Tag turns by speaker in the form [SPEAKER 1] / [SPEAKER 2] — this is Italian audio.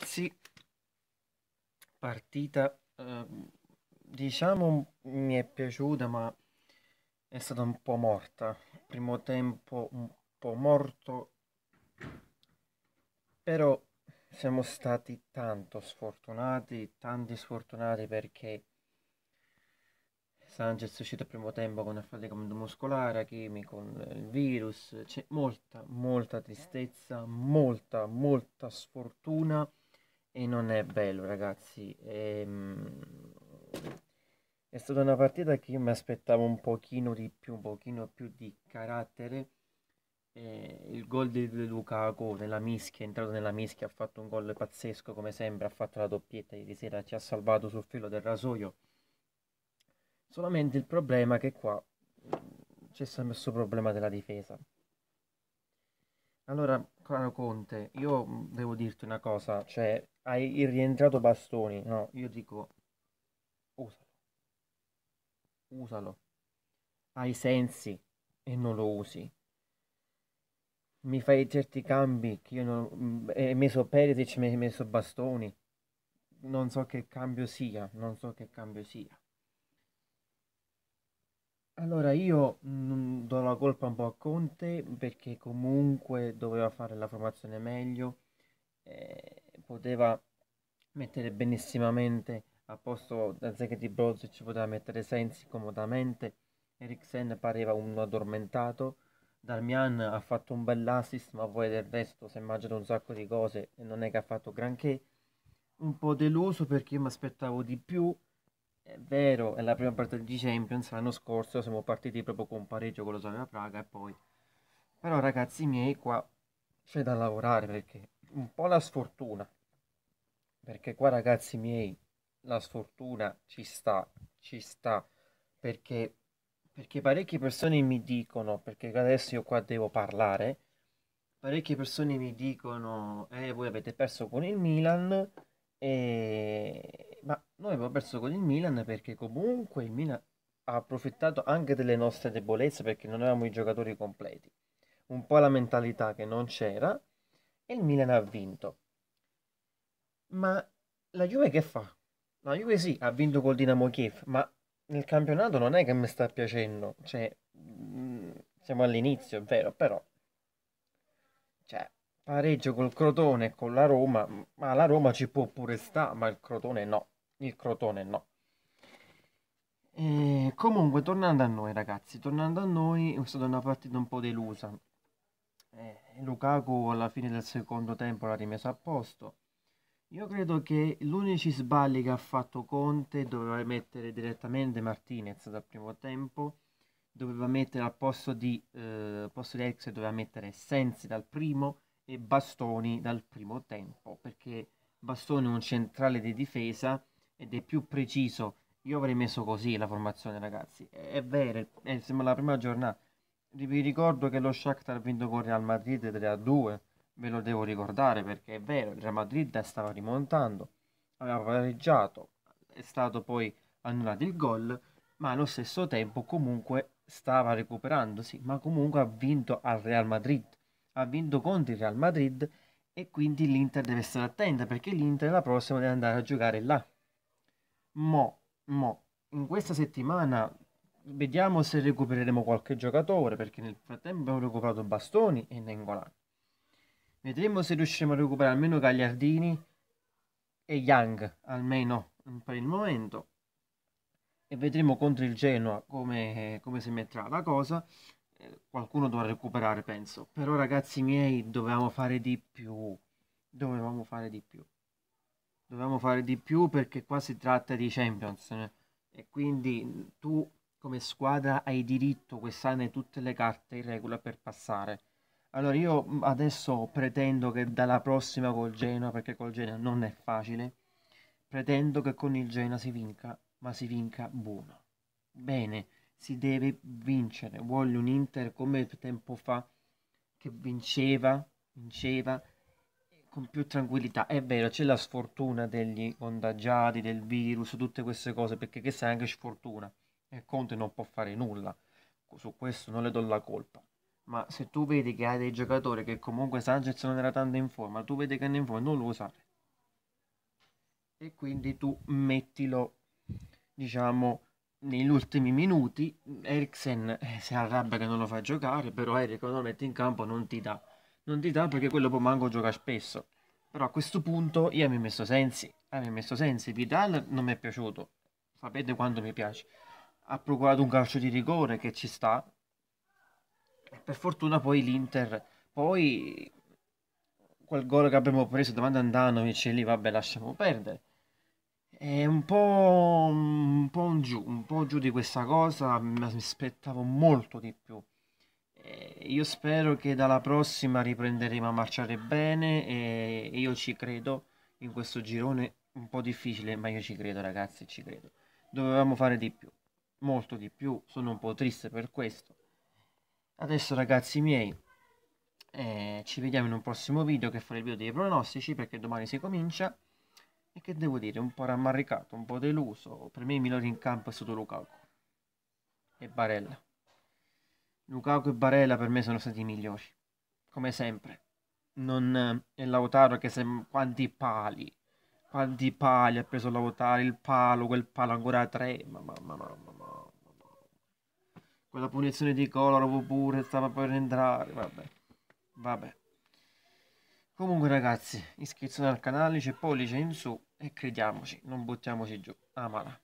[SPEAKER 1] ragazzi partita ehm, diciamo mi è piaciuta ma è stata un po' morta primo tempo un po' morto però siamo stati tanto sfortunati tanti sfortunati perché Sanchez è uscito al primo tempo con un affaticamento muscolare, Kimi con il virus, c'è molta, molta tristezza, molta, molta sfortuna e non è bello ragazzi ehm, è stata una partita che io mi aspettavo un pochino di più un pochino più di carattere eh, il gol di Lukaku nella mischia è entrato nella mischia ha fatto un gol pazzesco come sempre ha fatto la doppietta ieri sera ci ha salvato sul filo del rasoio solamente il problema è che qua mm, c'è sempre questo problema della difesa allora, caro Conte, io mm, devo dirti una cosa, cioè, hai rientrato bastoni. No, io dico usalo. Usalo. Hai sensi e non lo usi. Mi fai certi cambi che io non... Hai mm, messo Perisic, mi hai messo bastoni. Non so che cambio sia, non so che cambio sia. Allora io mh, mm, do la colpa un po' a Conte perché comunque doveva fare la formazione meglio. Eh, poteva mettere benissimamente a posto anziché di Brozzi ci poteva mettere Sensi comodamente Eriksen pareva un addormentato Darmian ha fatto un bel assist ma poi del resto si è mangiato un sacco di cose e non è che ha fatto granché un po' deluso perché io mi aspettavo di più è vero, è la prima partita di Champions l'anno scorso siamo partiti proprio con un pareggio con lo Slavia Praga e poi però ragazzi miei qua c'è da lavorare perché un po' la sfortuna perché qua ragazzi miei la sfortuna ci sta, ci sta, perché, perché parecchie persone mi dicono, perché adesso io qua devo parlare, parecchie persone mi dicono, eh voi avete perso con il Milan, e... ma noi abbiamo perso con il Milan perché comunque il Milan ha approfittato anche delle nostre debolezze perché non avevamo i giocatori completi, un po' la mentalità che non c'era e il Milan ha vinto. Ma la Juve che fa? La Juve sì, ha vinto col Dinamo Kiev, ma nel campionato non è che mi sta piacendo. Cioè, mm, siamo all'inizio, è vero, però... Cioè, pareggio col Crotone e con la Roma, ma la Roma ci può pure sta, ma il Crotone no. Il Crotone no. E comunque, tornando a noi, ragazzi, tornando a noi, è stata una partita un po' delusa. Eh, Lukaku alla fine del secondo tempo l'ha rimesso a posto. Io credo che l'unici sbagli che ha fatto Conte doveva mettere direttamente Martinez dal primo tempo, doveva mettere al posto di, eh, di Alex doveva mettere Sensi dal primo e Bastoni dal primo tempo, perché Bastoni è un centrale di difesa ed è più preciso. Io avrei messo così la formazione ragazzi, è, è vero, è, sembra la prima giornata. Vi ricordo che lo Shakhtar ha vinto con Real Madrid 3 2 ve lo devo ricordare perché è vero, il Real Madrid stava rimontando, aveva pareggiato, è stato poi annullato il gol, ma allo stesso tempo comunque stava recuperandosi, ma comunque ha vinto al Real Madrid, ha vinto contro il Real Madrid e quindi l'Inter deve stare attenta perché l'Inter la prossima deve andare a giocare là. Mo, mo, in questa settimana vediamo se recupereremo qualche giocatore perché nel frattempo abbiamo recuperato Bastoni e Nengolan. Vedremo se riusciremo a recuperare almeno Gagliardini e Young, almeno per il momento. E vedremo contro il Genoa come, come si metterà la cosa. Eh, qualcuno dovrà recuperare, penso. Però ragazzi miei, dovevamo fare di più. Dovevamo fare di più. Dovevamo fare di più perché qua si tratta di Champions. E quindi tu come squadra hai diritto quest'anno tutte le carte in regola per passare allora, io mm, adesso pretendo che dalla prossima col Genoa, perché col Genoa non è facile, pretendo che con il Genoa si vinca, ma si vinca buono. Bene, si deve vincere. Voglio un Inter come tempo fa, che vinceva, vinceva con più tranquillità. È vero, c'è la sfortuna degli contagiati, del virus, tutte queste cose, perché questa è anche sfortuna. E Conte non può fare nulla. Su questo non le do la colpa ma se tu vedi che hai dei giocatori che comunque Sanchez non era tanto in forma, tu vedi che non è in forma, non lo usare. E quindi tu mettilo, diciamo, negli ultimi minuti. Eriksen eh, si arrabbia che non lo fa giocare, però Eric lo mette in campo non ti dà. Non ti dà perché quello poi manco gioca spesso. Però a questo punto io mi ho messo Sensi, ah, mi ho messo Sensi, Vidal non mi è piaciuto, sapete quanto mi piace. Ha procurato un calcio di rigore che ci sta, per fortuna poi l'Inter, poi quel gol che abbiamo preso davanti a Andanovic lì vabbè lasciamo perdere. È un po', un po' un giù, un po' giù di questa cosa, mi aspettavo molto di più. Eh, io spero che dalla prossima riprenderemo a marciare bene e io ci credo in questo girone un po' difficile, ma io ci credo ragazzi, ci credo. Dovevamo fare di più, molto di più, sono un po' triste per questo, adesso ragazzi miei eh, ci vediamo in un prossimo video che farà il video dei pronostici perché domani si comincia e che devo dire un po' rammaricato un po' deluso per me i migliori in campo è stato Lukaku e Barella Lukaku e Barella per me sono stati i migliori come sempre non è eh, Lautaro che se, quanti pali quanti pali ha preso Lautaro il palo quel palo ancora tre mamma mamma mamma quella punizione di Kolarov pure stava per entrare, vabbè. Vabbè. Comunque ragazzi, iscrizione al canale, c'è pollice in su e crediamoci, non buttiamoci giù. Amala.